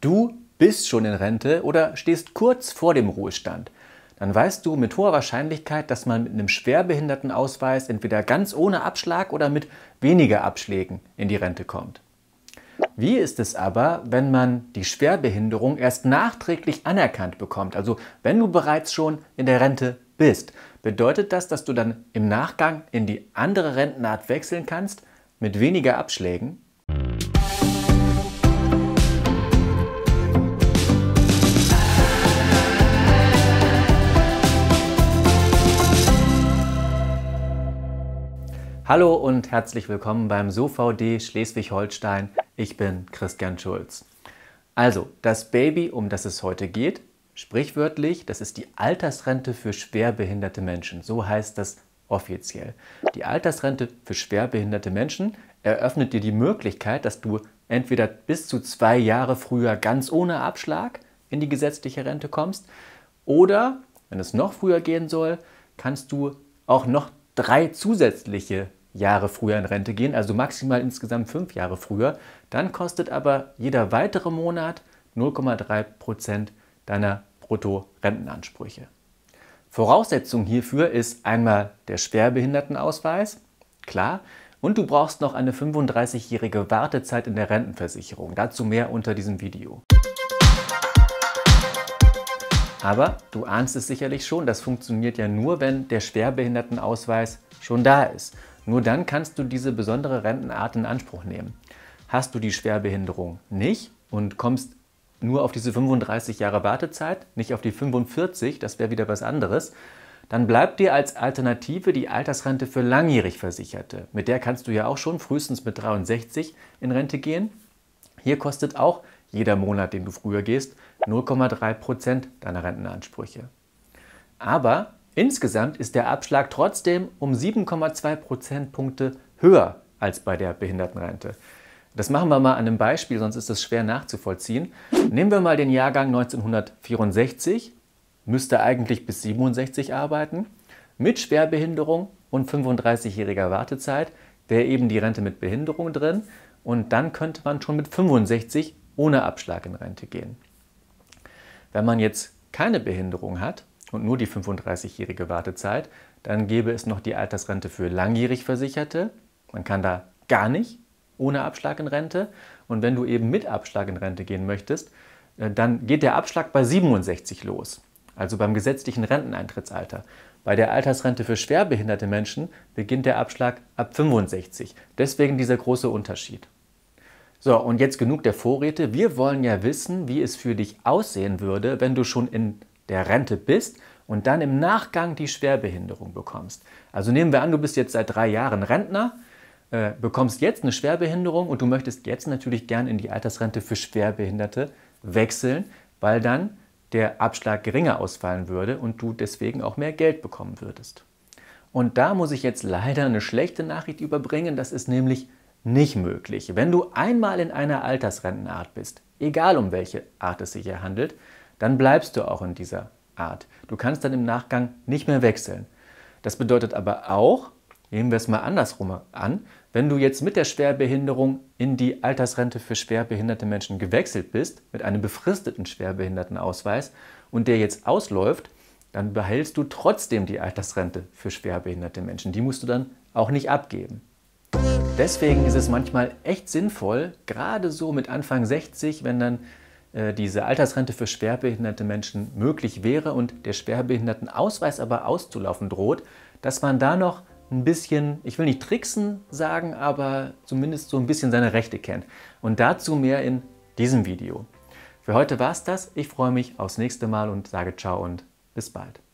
du bist schon in Rente oder stehst kurz vor dem Ruhestand, dann weißt du mit hoher Wahrscheinlichkeit, dass man mit einem Schwerbehindertenausweis entweder ganz ohne Abschlag oder mit weniger Abschlägen in die Rente kommt. Wie ist es aber, wenn man die Schwerbehinderung erst nachträglich anerkannt bekommt? Also wenn du bereits schon in der Rente bist, bedeutet das, dass du dann im Nachgang in die andere Rentenart wechseln kannst mit weniger Abschlägen? Hallo und herzlich willkommen beim SoVD Schleswig-Holstein. Ich bin Christian Schulz. Also, das Baby, um das es heute geht, sprichwörtlich, das ist die Altersrente für schwerbehinderte Menschen. So heißt das offiziell. Die Altersrente für schwerbehinderte Menschen eröffnet dir die Möglichkeit, dass du entweder bis zu zwei Jahre früher ganz ohne Abschlag in die gesetzliche Rente kommst oder, wenn es noch früher gehen soll, kannst du auch noch drei zusätzliche Jahre früher in Rente gehen, also maximal insgesamt fünf Jahre früher. Dann kostet aber jeder weitere Monat 0,3 Prozent deiner Brutto-Rentenansprüche. Voraussetzung hierfür ist einmal der Schwerbehindertenausweis, klar, und du brauchst noch eine 35-jährige Wartezeit in der Rentenversicherung. Dazu mehr unter diesem Video. Aber du ahnst es sicherlich schon, das funktioniert ja nur, wenn der Schwerbehindertenausweis schon da ist. Nur dann kannst du diese besondere Rentenart in Anspruch nehmen. Hast du die Schwerbehinderung nicht und kommst nur auf diese 35 Jahre Wartezeit, nicht auf die 45, das wäre wieder was anderes, dann bleibt dir als Alternative die Altersrente für langjährig Versicherte. Mit der kannst du ja auch schon frühestens mit 63 in Rente gehen. Hier kostet auch jeder Monat, den du früher gehst, 0,3% Prozent deiner Rentenansprüche. Aber Insgesamt ist der Abschlag trotzdem um 7,2 Prozentpunkte höher als bei der Behindertenrente. Das machen wir mal an einem Beispiel, sonst ist das schwer nachzuvollziehen. Nehmen wir mal den Jahrgang 1964, müsste eigentlich bis 67 arbeiten, mit Schwerbehinderung und 35-jähriger Wartezeit, der eben die Rente mit Behinderung drin. Und dann könnte man schon mit 65 ohne Abschlag in Rente gehen. Wenn man jetzt keine Behinderung hat und nur die 35-jährige Wartezeit. Dann gäbe es noch die Altersrente für langjährig Versicherte. Man kann da gar nicht ohne Abschlag in Rente. Und wenn du eben mit Abschlag in Rente gehen möchtest, äh, dann geht der Abschlag bei 67 los, also beim gesetzlichen Renteneintrittsalter. Bei der Altersrente für schwerbehinderte Menschen beginnt der Abschlag ab 65. Deswegen dieser große Unterschied. So, und jetzt genug der Vorräte. Wir wollen ja wissen, wie es für dich aussehen würde, wenn du schon in der Rente bist und dann im Nachgang die Schwerbehinderung bekommst. Also nehmen wir an, du bist jetzt seit drei Jahren Rentner, äh, bekommst jetzt eine Schwerbehinderung und du möchtest jetzt natürlich gern in die Altersrente für Schwerbehinderte wechseln, weil dann der Abschlag geringer ausfallen würde und du deswegen auch mehr Geld bekommen würdest. Und da muss ich jetzt leider eine schlechte Nachricht überbringen, das ist nämlich nicht möglich. Wenn du einmal in einer Altersrentenart bist, egal um welche Art es sich hier handelt, dann bleibst du auch in dieser Art. Du kannst dann im Nachgang nicht mehr wechseln. Das bedeutet aber auch, nehmen wir es mal andersrum an, wenn du jetzt mit der Schwerbehinderung in die Altersrente für schwerbehinderte Menschen gewechselt bist, mit einem befristeten Schwerbehindertenausweis und der jetzt ausläuft, dann behältst du trotzdem die Altersrente für schwerbehinderte Menschen. Die musst du dann auch nicht abgeben. Deswegen ist es manchmal echt sinnvoll, gerade so mit Anfang 60, wenn dann äh, diese Altersrente für schwerbehinderte Menschen möglich wäre und der Schwerbehindertenausweis aber auszulaufen droht, dass man da noch ein bisschen, ich will nicht tricksen sagen, aber zumindest so ein bisschen seine Rechte kennt. Und dazu mehr in diesem Video. Für heute war es das. Ich freue mich aufs nächste Mal und sage ciao und bis bald.